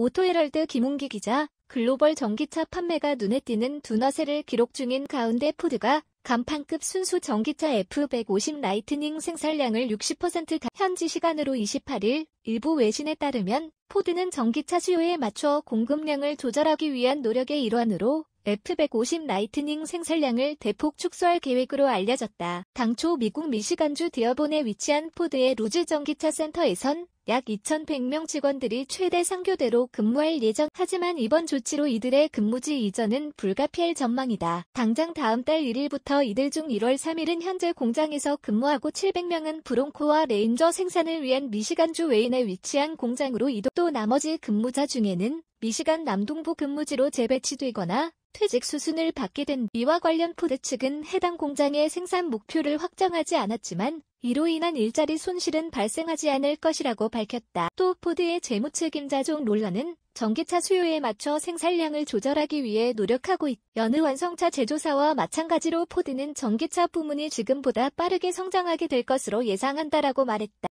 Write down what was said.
오토헤럴드 김웅기 기자, 글로벌 전기차 판매가 눈에 띄는 두나세를 기록 중인 가운데 포드가 간판급 순수 전기차 F150 라이트닝 생산량을 60% 현지 시간으로 28일 일부 외신에 따르면 포드는 전기차 수요에 맞춰 공급량을 조절하기 위한 노력의 일환으로 F-150 라이트닝 생산량을 대폭 축소할 계획으로 알려졌다. 당초 미국 미시간주 디어본에 위치한 포드의 로즈 전기차 센터에선 약 2,100명 직원들이 최대 상교대로 근무할 예정 하지만 이번 조치로 이들의 근무지 이전은 불가피할 전망이다. 당장 다음 달 1일부터 이들 중 1월 3일은 현재 공장에서 근무하고 700명은 브롱코와 레인저 생산을 위한 미시간주 웨인에 위치한 공장으로 이동 또 나머지 근무자 중에는 미시간 남동부 근무지로 재배치되거나 퇴직 수순을 받게 된 이와 관련 포드 측은 해당 공장의 생산 목표를 확정하지 않았지만 이로 인한 일자리 손실은 발생하지 않을 것이라고 밝혔다. 또 포드의 재무 책임자 존 롤러는 전기차 수요에 맞춰 생산량을 조절하기 위해 노력하고 있. 여느 완성차 제조사와 마찬가지로 포드는 전기차 부문이 지금보다 빠르게 성장하게 될 것으로 예상한다라고 말했다.